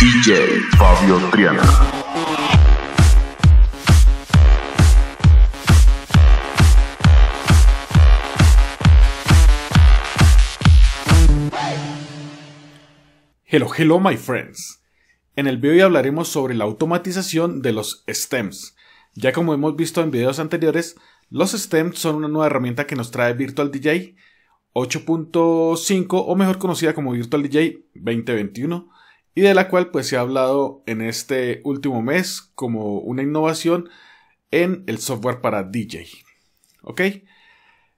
DJ Fabio Triana. Hello, hello, my friends. En el video hoy hablaremos sobre la automatización de los stems. Ya como hemos visto en videos anteriores, los stems son una nueva herramienta que nos trae Virtual DJ 8.5 o mejor conocida como Virtual DJ 2021 y de la cual pues se ha hablado en este último mes como una innovación en el software para DJ. ¿Ok?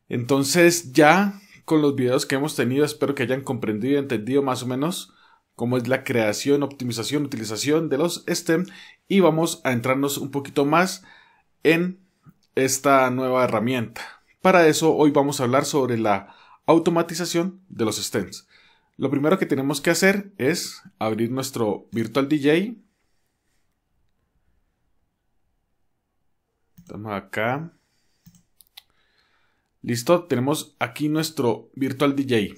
Entonces ya con los videos que hemos tenido espero que hayan comprendido y entendido más o menos cómo es la creación, optimización, utilización de los STEM y vamos a entrarnos un poquito más en esta nueva herramienta. Para eso hoy vamos a hablar sobre la automatización de los STEMs. Lo primero que tenemos que hacer es abrir nuestro Virtual DJ. Estamos acá. Listo, tenemos aquí nuestro Virtual DJ.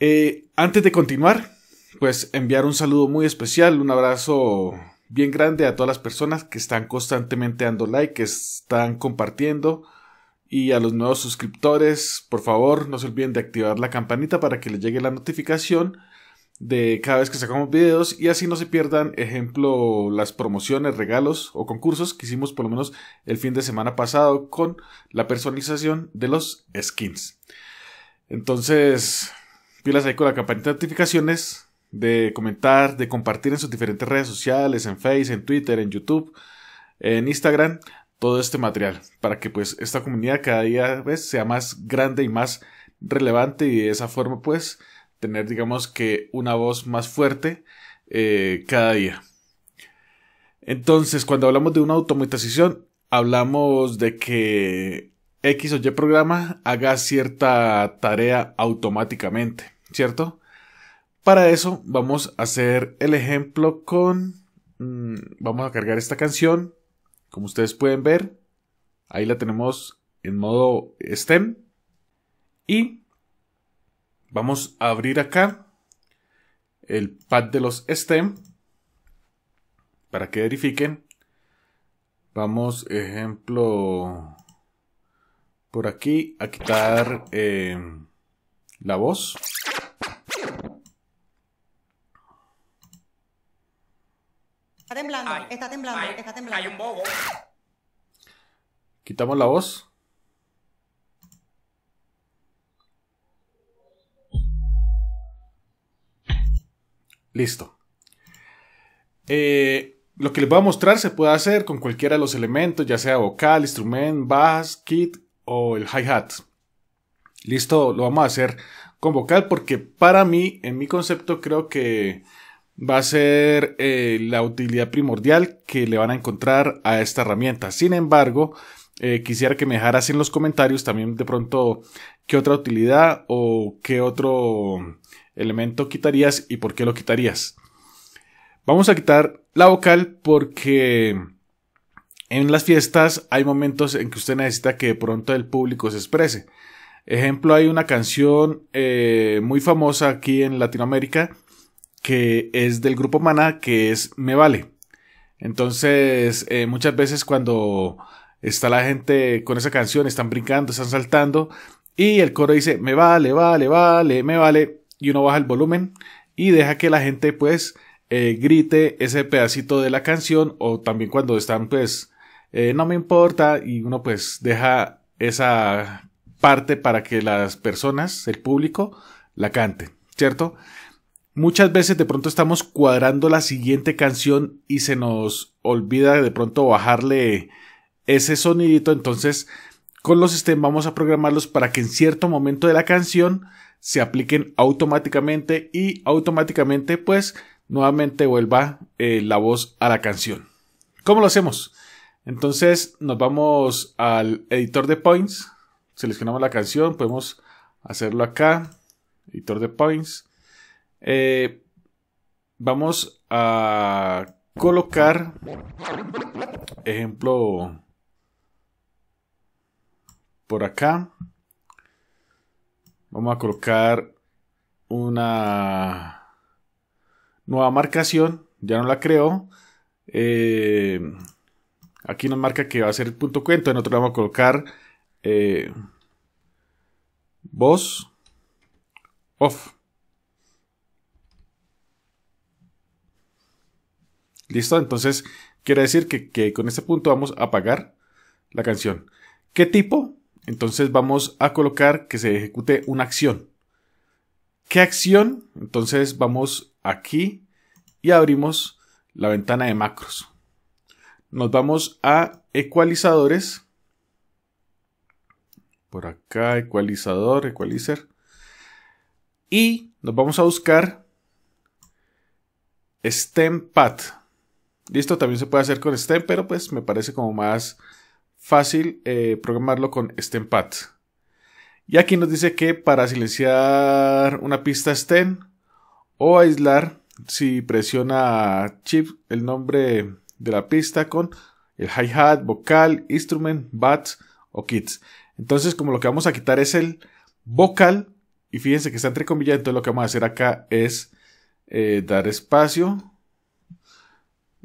Eh, antes de continuar, pues enviar un saludo muy especial, un abrazo bien grande a todas las personas que están constantemente dando like, que están compartiendo, y a los nuevos suscriptores, por favor, no se olviden de activar la campanita para que les llegue la notificación de cada vez que sacamos videos y así no se pierdan, ejemplo, las promociones, regalos o concursos que hicimos por lo menos el fin de semana pasado con la personalización de los skins. Entonces, pilas ahí con la campanita de notificaciones, de comentar, de compartir en sus diferentes redes sociales, en Facebook, en Twitter, en YouTube, en Instagram, todo este material para que pues esta comunidad cada día sea más grande y más relevante y de esa forma pues tener digamos que una voz más fuerte eh, cada día. Entonces cuando hablamos de una automatización hablamos de que X o Y programa haga cierta tarea automáticamente, ¿cierto? Para eso vamos a hacer el ejemplo con... Mm, vamos a cargar esta canción como ustedes pueden ver, ahí la tenemos en modo STEM. Y vamos a abrir acá el pad de los STEM para que verifiquen. Vamos, ejemplo, por aquí a quitar eh, la voz. está temblando, está temblando. Hay un bobo. Quitamos la voz. Listo. Eh, lo que les voy a mostrar se puede hacer con cualquiera de los elementos, ya sea vocal, instrumento, bass, kit o el hi-hat. Listo, lo vamos a hacer con vocal porque para mí, en mi concepto, creo que va a ser eh, la utilidad primordial que le van a encontrar a esta herramienta. Sin embargo, eh, quisiera que me dejaras en los comentarios también de pronto qué otra utilidad o qué otro elemento quitarías y por qué lo quitarías. Vamos a quitar la vocal porque en las fiestas hay momentos en que usted necesita que de pronto el público se exprese. Ejemplo, hay una canción eh, muy famosa aquí en Latinoamérica que es del grupo Mana, que es Me Vale. Entonces, eh, muchas veces cuando está la gente con esa canción, están brincando, están saltando, y el coro dice, me vale, vale, vale, me vale, y uno baja el volumen y deja que la gente pues eh, grite ese pedacito de la canción, o también cuando están pues, eh, no me importa, y uno pues deja esa parte para que las personas, el público, la cante, ¿cierto? Muchas veces de pronto estamos cuadrando la siguiente canción y se nos olvida de pronto bajarle ese sonidito, entonces con los stem vamos a programarlos para que en cierto momento de la canción se apliquen automáticamente y automáticamente pues nuevamente vuelva eh, la voz a la canción. ¿Cómo lo hacemos? Entonces nos vamos al editor de points, seleccionamos la canción, podemos hacerlo acá, editor de points, eh, vamos a colocar, ejemplo, por acá. Vamos a colocar una nueva marcación. Ya no la creo. Eh, aquí nos marca que va a ser el punto cuento. En otro vamos a colocar eh, voz off. ¿Listo? Entonces, quiere decir que, con este punto vamos a apagar la canción. ¿Qué tipo? Entonces vamos a colocar que se ejecute una acción. ¿Qué acción? Entonces vamos aquí y abrimos la ventana de macros. Nos vamos a ecualizadores. Por acá, ecualizador, ecualizer. Y nos vamos a buscar STEM Listo, también se puede hacer con stem, pero pues me parece como más fácil eh, programarlo con stem pad Y aquí nos dice que para silenciar una pista stem o aislar, si presiona chip el nombre de la pista con el hi-hat, vocal, instrument, bat o kits. Entonces, como lo que vamos a quitar es el vocal, y fíjense que está entre comillas, entonces lo que vamos a hacer acá es eh, dar espacio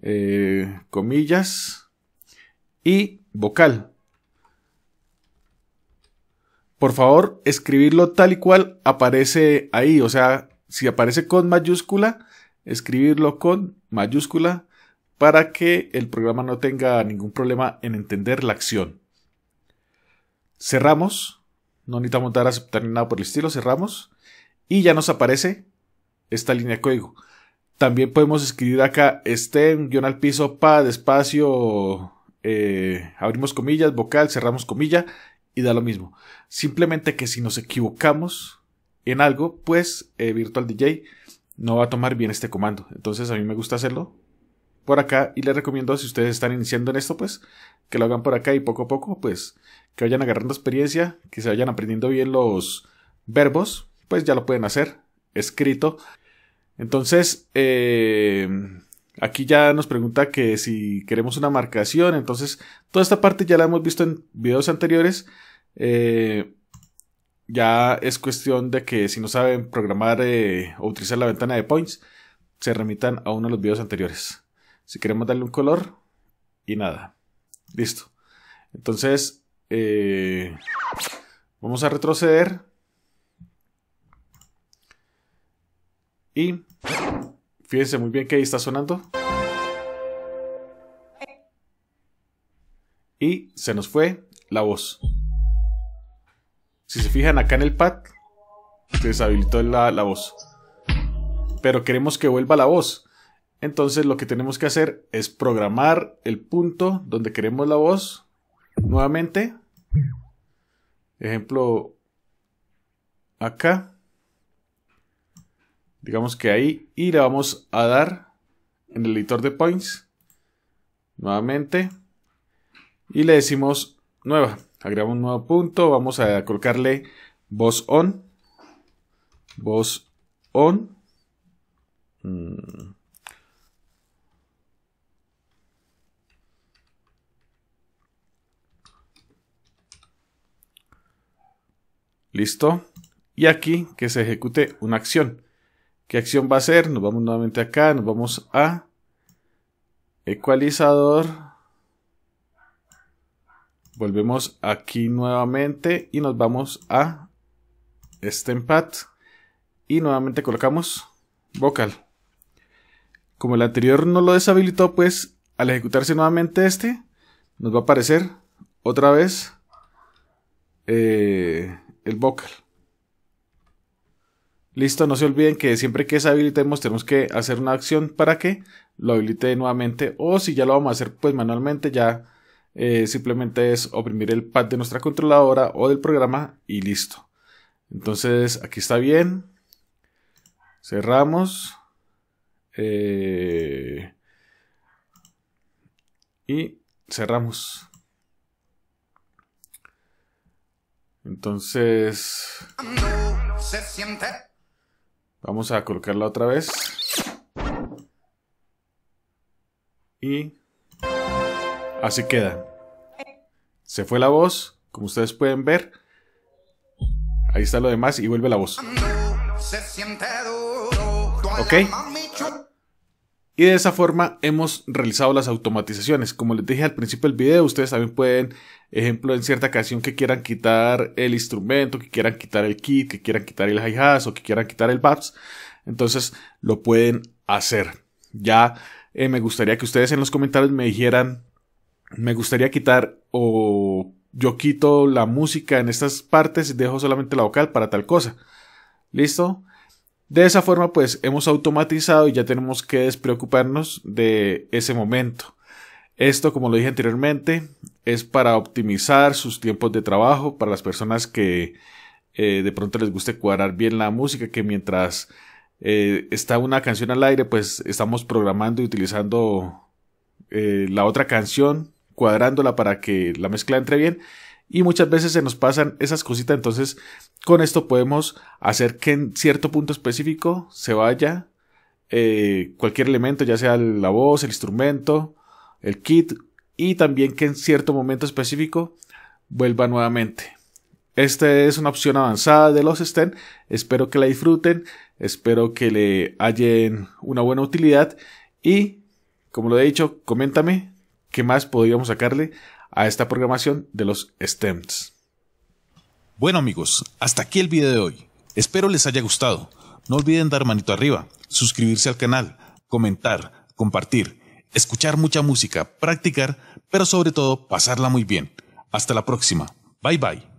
eh, comillas, y vocal. Por favor, escribirlo tal y cual aparece ahí, o sea, si aparece con mayúscula, escribirlo con mayúscula para que el programa no tenga ningún problema en entender la acción. Cerramos, no necesitamos dar aceptar ni nada por el estilo, cerramos y ya nos aparece esta línea de código. También podemos escribir acá estén guión al piso, pa despacio eh, abrimos comillas, vocal, cerramos comilla y da lo mismo. Simplemente que si nos equivocamos en algo, pues eh, Virtual DJ no va a tomar bien este comando. Entonces a mí me gusta hacerlo por acá y les recomiendo si ustedes están iniciando en esto, pues que lo hagan por acá y poco a poco, pues que vayan agarrando experiencia, que se vayan aprendiendo bien los verbos, pues ya lo pueden hacer escrito entonces, eh, aquí ya nos pregunta que si queremos una marcación, entonces toda esta parte ya la hemos visto en videos anteriores. Eh, ya es cuestión de que si no saben programar eh, o utilizar la ventana de points, se remitan a uno de los videos anteriores. Si queremos darle un color y nada. Listo. Entonces, vamos a retroceder. Y Fíjense muy bien que ahí está sonando. Y se nos fue la voz. Si se fijan acá en el pad, se deshabilitó la, la voz. Pero queremos que vuelva la voz. Entonces lo que tenemos que hacer es programar el punto donde queremos la voz nuevamente. Ejemplo, acá digamos que ahí, y le vamos a dar en el editor de points, nuevamente, y le decimos nueva, agregamos un nuevo punto, vamos a colocarle voz on, voz on, mm, Listo. Y aquí que se ejecute una acción. ¿Qué acción va a hacer? Nos vamos nuevamente acá, nos vamos a ecualizador. Volvemos aquí nuevamente y nos vamos a pad y nuevamente colocamos vocal. Como el anterior no lo deshabilitó, pues al ejecutarse nuevamente este, nos va a aparecer otra vez eh, el vocal. Listo, no se olviden que siempre que deshabilitemos tenemos que hacer una acción para que lo habilite nuevamente o si ya lo vamos a hacer pues manualmente ya eh, simplemente es oprimir el pad de nuestra controladora o del programa y listo. Entonces aquí está bien. Cerramos. Eh, y cerramos. Entonces... Vamos a colocarla otra vez. Y así queda. Se fue la voz, como ustedes pueden ver. Ahí está lo demás y vuelve la voz. Ok. Y de esa forma hemos realizado las automatizaciones. Como les dije al principio del video, ustedes también pueden, ejemplo, en cierta ocasión que quieran quitar el instrumento, que quieran quitar el kit, que quieran quitar el hi hats o que quieran quitar el bass. Entonces lo pueden hacer. Ya eh, me gustaría que ustedes en los comentarios me dijeran, me gustaría quitar o yo quito la música en estas partes y dejo solamente la vocal para tal cosa. ¿Listo? De esa forma, pues hemos automatizado y ya tenemos que despreocuparnos de ese momento. Esto, como lo dije anteriormente, es para optimizar sus tiempos de trabajo para las personas que eh, de pronto les guste cuadrar bien la música, que mientras eh, está una canción al aire, pues estamos programando y utilizando eh, la otra canción, cuadrándola para que la mezcla entre bien y muchas veces se nos pasan esas cositas, entonces con esto podemos hacer que en cierto punto específico se vaya eh, cualquier elemento, ya sea la voz, el instrumento, el kit, y también que en cierto momento específico vuelva nuevamente. Esta es una opción avanzada de los STEM, espero que la disfruten, espero que le hallen una buena utilidad y, como lo he dicho, coméntame qué más podríamos sacarle a esta programación de los STEMs. Bueno amigos, hasta aquí el video de hoy. Espero les haya gustado. No olviden dar manito arriba, suscribirse al canal, comentar, compartir, escuchar mucha música, practicar, pero sobre todo pasarla muy bien. Hasta la próxima. Bye bye.